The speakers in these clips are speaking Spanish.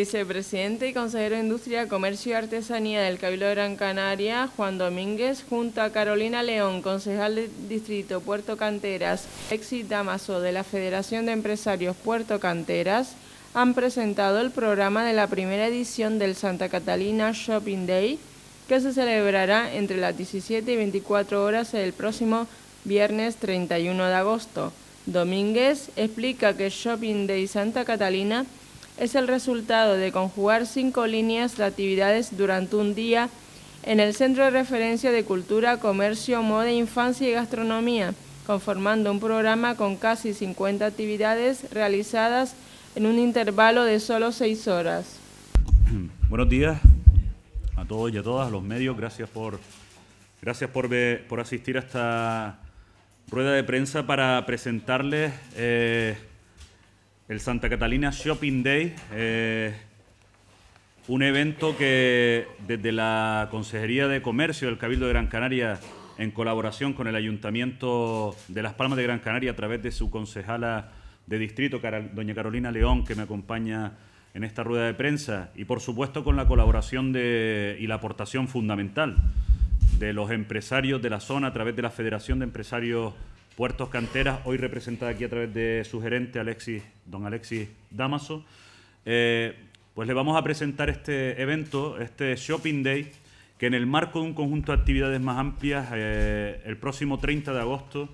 vicepresidente y consejero de Industria, Comercio y Artesanía del Cabildo de Gran Canaria, Juan Domínguez, junto a Carolina León, concejal del distrito Puerto Canteras, Exit Damaso de la Federación de Empresarios Puerto Canteras, han presentado el programa de la primera edición del Santa Catalina Shopping Day, que se celebrará entre las 17 y 24 horas el próximo viernes 31 de agosto. Domínguez explica que Shopping Day Santa Catalina es el resultado de conjugar cinco líneas de actividades durante un día en el Centro de Referencia de Cultura, Comercio, Moda, Infancia y Gastronomía, conformando un programa con casi 50 actividades realizadas en un intervalo de solo seis horas. Buenos días a todos y a todas, los medios. Gracias por, gracias por, por asistir a esta rueda de prensa para presentarles... Eh, el Santa Catalina Shopping Day, eh, un evento que desde la Consejería de Comercio del Cabildo de Gran Canaria, en colaboración con el Ayuntamiento de Las Palmas de Gran Canaria, a través de su concejala de distrito, doña Carolina León, que me acompaña en esta rueda de prensa, y por supuesto con la colaboración y la aportación fundamental de los empresarios de la zona a través de la Federación de Empresarios Puertos Canteras, hoy representada aquí a través de su gerente, Alexis, don Alexis Damaso. Eh, pues le vamos a presentar este evento, este Shopping Day, que en el marco de un conjunto de actividades más amplias, eh, el próximo 30 de agosto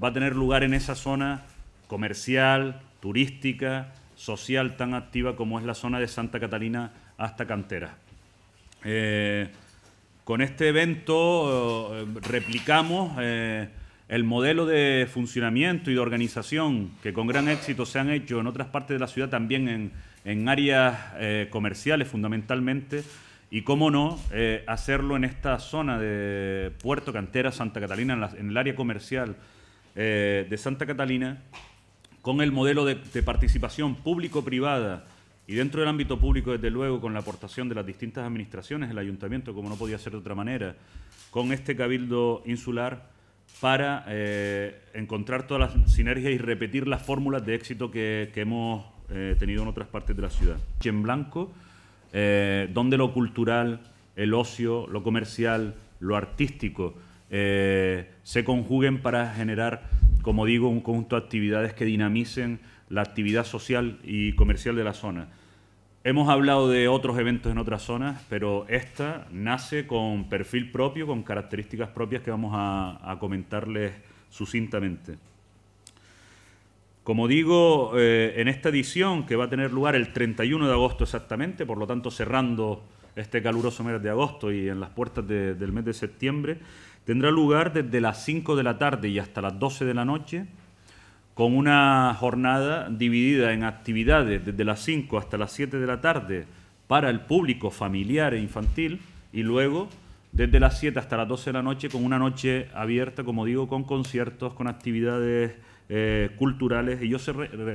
va a tener lugar en esa zona comercial, turística, social tan activa como es la zona de Santa Catalina hasta Cantera. Eh, con este evento replicamos el modelo de funcionamiento y de organización que con gran éxito se han hecho en otras partes de la ciudad, también en, áreas eh, comerciales fundamentalmente, y cómo no eh, hacerlo en esta zona de Puerto Cantera, Santa Catalina, en, el área comercial eh, de Santa Catalina, con el modelo de, de participación público-privada y dentro del ámbito público, desde luego, con la aportación de las distintas administraciones, el ayuntamiento, como no podía ser de otra manera, con este cabildo insular para eh, encontrar todas las sinergias y repetir las fórmulas de éxito que, hemos eh, tenido en otras partes de la ciudad. En blanco, eh, donde lo cultural, el ocio, lo comercial, lo artístico se conjuguen para generar, como digo, un conjunto de actividades que dinamicen la actividad social y comercial de la zona. Hemos hablado de otros eventos en otras zonas, pero esta nace con perfil propio, con características propias que vamos a, comentarles sucintamente. Como digo, eh, en esta edición que va a tener lugar el 31 de agosto exactamente, por lo tanto cerrando este caluroso mes de agosto y en las puertas del mes de septiembre, tendrá lugar desde las 5 de la tarde y hasta las 12 de la noche con una jornada dividida en actividades desde las 5 hasta las 7 de la tarde para el público familiar e infantil y luego desde las 7 hasta las 12 de la noche con una noche abierta, como digo, con conciertos, con actividades eh, culturales. Y yo se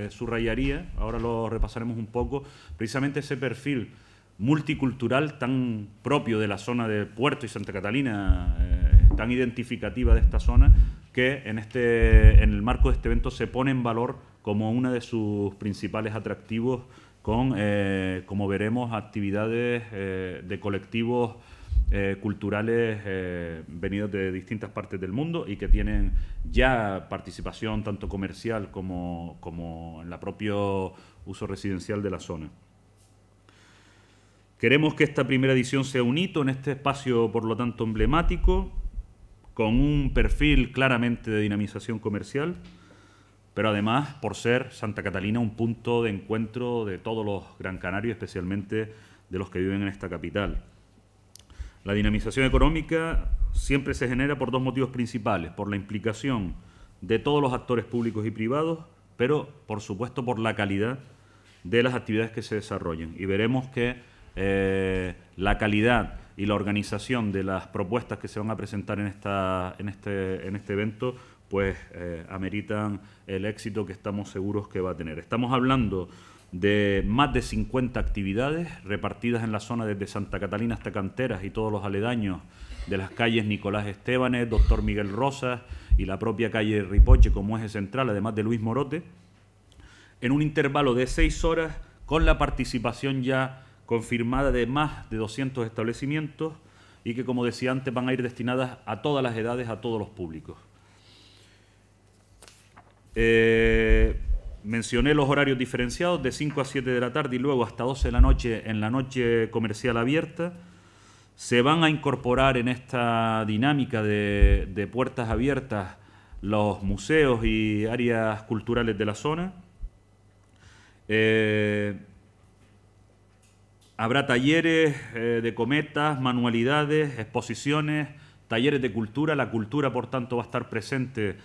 subrayaría, ahora lo repasaremos un poco, precisamente ese perfil multicultural tan propio de la zona de Puerto y Santa Catalina, eh, tan identificativa de esta zona, que en, este, en el marco de este evento se pone en valor como uno de sus principales atractivos con, eh, como veremos, actividades eh, de colectivos eh, culturales venidos de distintas partes del mundo y que tienen ya participación tanto comercial como, como en el propio uso residencial de la zona. Queremos que esta primera edición sea un hito en este espacio, por lo tanto, emblemático, con un perfil claramente de dinamización comercial, pero además por ser Santa Catalina un punto de encuentro de todos los Gran Canarios, especialmente de los que viven en esta capital. La dinamización económica siempre se genera por dos motivos principales, por la implicación de todos los actores públicos y privados, pero por supuesto por la calidad de las actividades que se desarrollan. Y veremos que eh, la calidad y la organización de las propuestas que se van a presentar en, esta, en, este, en este evento pues eh, ameritan el éxito que estamos seguros que va a tener. Estamos hablando de más de 50 actividades repartidas en la zona desde Santa Catalina hasta Canteras y todos los aledaños de las calles Nicolás Estebanes, Doctor Miguel Rosas y la propia calle Ripoche como eje central, además de Luis Morote, en un intervalo de seis horas con la participación ya confirmada de más de 200 establecimientos y que, como decía antes, van a ir destinadas a todas las edades, a todos los públicos. Eh, mencioné los horarios diferenciados de 5 a 7 de la tarde y luego hasta 12 de la noche en la noche comercial abierta. Se van a incorporar en esta dinámica de, puertas abiertas los museos y áreas culturales de la zona. Eh, Habrá talleres eh, de cometas, manualidades, exposiciones, talleres de cultura. La cultura, por tanto, va a estar presente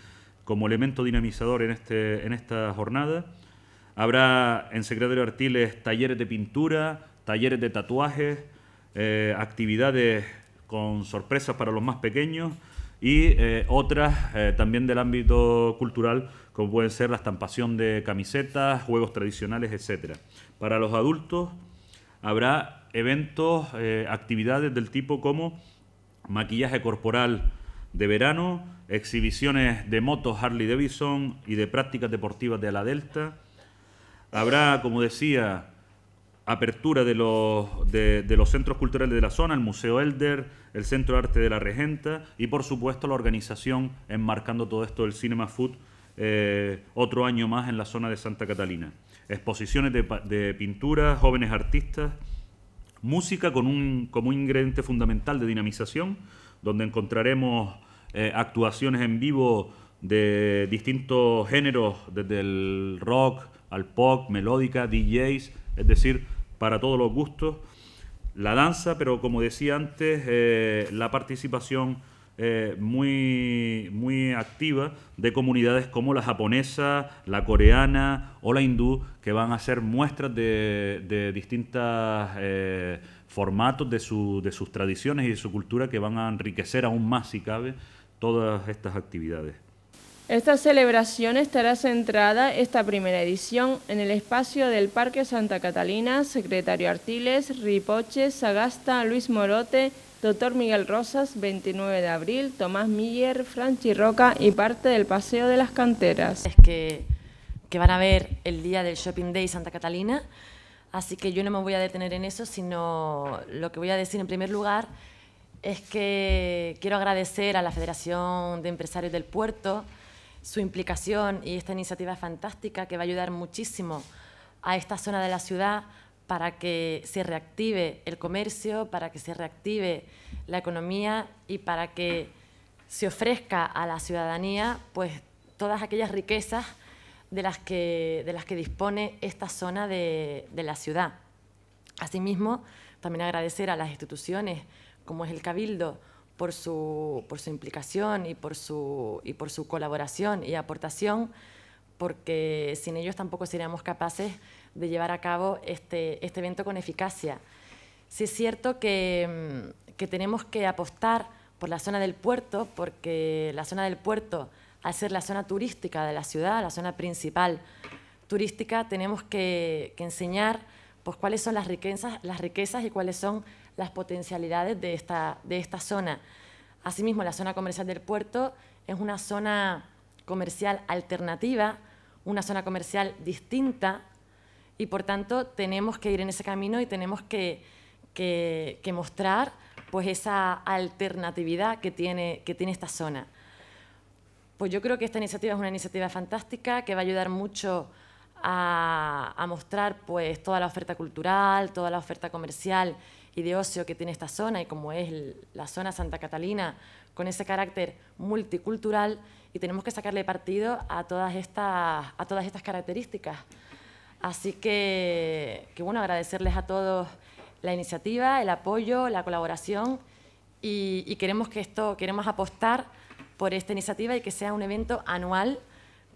como elemento dinamizador en, este, en esta jornada. Habrá en Secretario Artiles talleres de pintura, talleres de tatuajes, eh, actividades con sorpresas para los más pequeños y eh, otras también del ámbito cultural, como pueden ser la estampación de camisetas, juegos tradicionales, etc. Para los adultos, habrá eventos, eh, actividades del tipo como maquillaje corporal de verano, exhibiciones de motos Harley Davidson y de prácticas deportivas de la Delta. Habrá, como decía, apertura de los, de los, centros culturales de la zona, el Museo Elder, el Centro de Arte de la Regenta y, por supuesto, la organización enmarcando todo esto del Cinema Food eh, otro año más en la zona de Santa Catalina. Exposiciones de, de pintura, jóvenes artistas, música con un, como ingrediente fundamental de dinamización, donde encontraremos eh, actuaciones en vivo de distintos géneros, desde el rock al pop, melódica, DJs, es decir, para todos los gustos. La danza, pero como decía antes, eh, la participación eh, muy, muy activa de comunidades como la japonesa, la coreana o la hindú, que van a ser muestras de, distintos eh, formatos de, de sus tradiciones y de su cultura que van a enriquecer aún más, si cabe, todas estas actividades. Esta celebración estará centrada, esta primera edición, en el espacio del Parque Santa Catalina, Secretario Artiles, Ripoche, Sagasta, Luis Morote, Doctor Miguel Rosas, 29 de abril, Tomás Miller, Franchi Roca y parte del Paseo de las Canteras. Es que, que van a ver el día del Shopping Day Santa Catalina, así que yo no me voy a detener en eso, sino lo que voy a decir en primer lugar es que quiero agradecer a la Federación de Empresarios del Puerto su implicación y esta iniciativa fantástica que va a ayudar muchísimo a esta zona de la ciudad para que se reactive el comercio, para que se reactive la economía y para que se ofrezca a la ciudadanía pues todas aquellas riquezas de las que, de las que dispone esta zona de, la ciudad. Asimismo, también agradecer a las instituciones como es el Cabildo por su, implicación y y por su colaboración y aportación, porque sin ellos tampoco seríamos capaces de llevar a cabo este, este evento con eficacia. Sí es cierto que, mm, que tenemos que apostar por la zona del puerto, porque la zona del puerto, al ser la zona turística de la ciudad, la zona principal turística, tenemos que, que enseñar pues, cuáles son las riquezas, las riquezas y cuáles son las potencialidades de esta, de esta zona. Asimismo, la zona comercial del puerto es una zona comercial alternativa, una zona comercial distinta y por tanto tenemos que ir en ese camino y tenemos que, mostrar pues esa alternatividad que tiene, esta zona. Pues yo creo que esta iniciativa es una iniciativa fantástica que va a ayudar mucho a, mostrar pues toda la oferta cultural, toda la oferta comercial y de ocio que tiene esta zona y como es la zona Santa Catalina con ese carácter multicultural y tenemos que sacarle partido a a todas estas características. Así que, bueno, agradecerles a todos la iniciativa, el apoyo, la colaboración y, queremos apostar por esta iniciativa y que sea un evento anual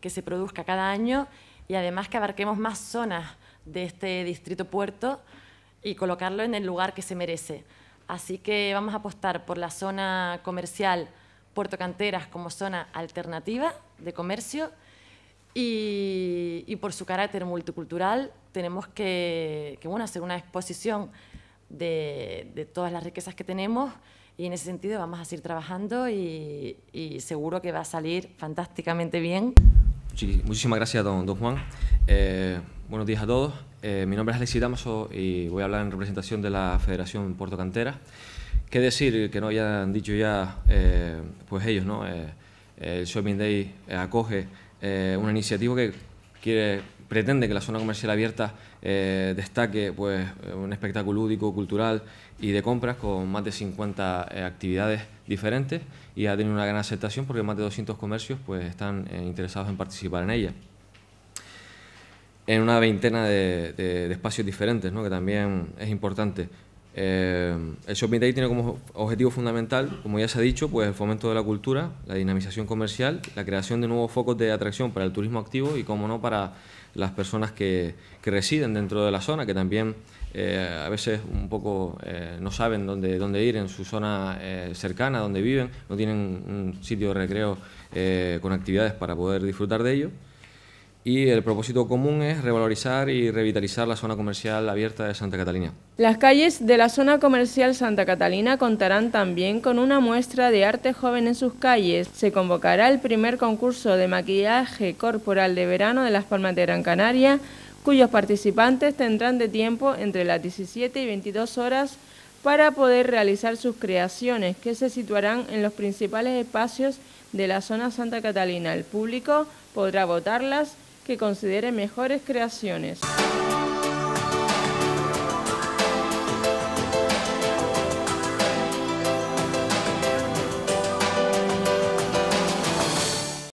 que se produzca cada año y además que abarquemos más zonas de este distrito puerto y colocarlo en el lugar que se merece. Así que vamos a apostar por la zona comercial Puerto Canteras como zona alternativa de comercio y, por su carácter multicultural tenemos que, bueno, hacer una exposición de, todas las riquezas que tenemos y en ese sentido vamos a seguir trabajando y, seguro que va a salir fantásticamente bien. Muchísimas gracias, don, Juan. Eh, buenos días a todos. Eh, mi nombre es Alexis Damaso y voy a hablar en representación de la Federación Puerto Cantera. ¿Qué decir que no hayan dicho ya eh, pues ellos? ¿no? el Shopping Day acoge eh, una iniciativa que quiere, pretende que la zona comercial abierta eh, destaque pues, eh, un espectáculo lúdico, cultural y de compras con más de 50 actividades diferentes y ha tenido una gran aceptación porque más de 200 comercios pues, están interesados en participar en ella. En una veintena de, espacios diferentes, que también es importante. Eh, el Shopping tiene como objetivo fundamental, como ya se ha dicho, pues el fomento de la cultura, la dinamización comercial, la creación de nuevos focos de atracción para el turismo activo y, como no, para las personas que, residen dentro de la zona, que también eh, a veces un poco eh, no saben dónde, dónde ir en su zona cercana, donde viven, no tienen un sitio de recreo con actividades para poder disfrutar de ello y el propósito común es revalorizar y revitalizar la zona comercial abierta de Santa Catalina. Las calles de la zona comercial Santa Catalina contarán también con una muestra de arte joven en sus calles. Se convocará el primer concurso de maquillaje corporal de verano de Las Palmas de Gran Canaria, cuyos participantes tendrán de tiempo entre las 17 y 22 horas para poder realizar sus creaciones, que se situarán en los principales espacios de la zona Santa Catalina. El público podrá votarlas que considere mejores creaciones.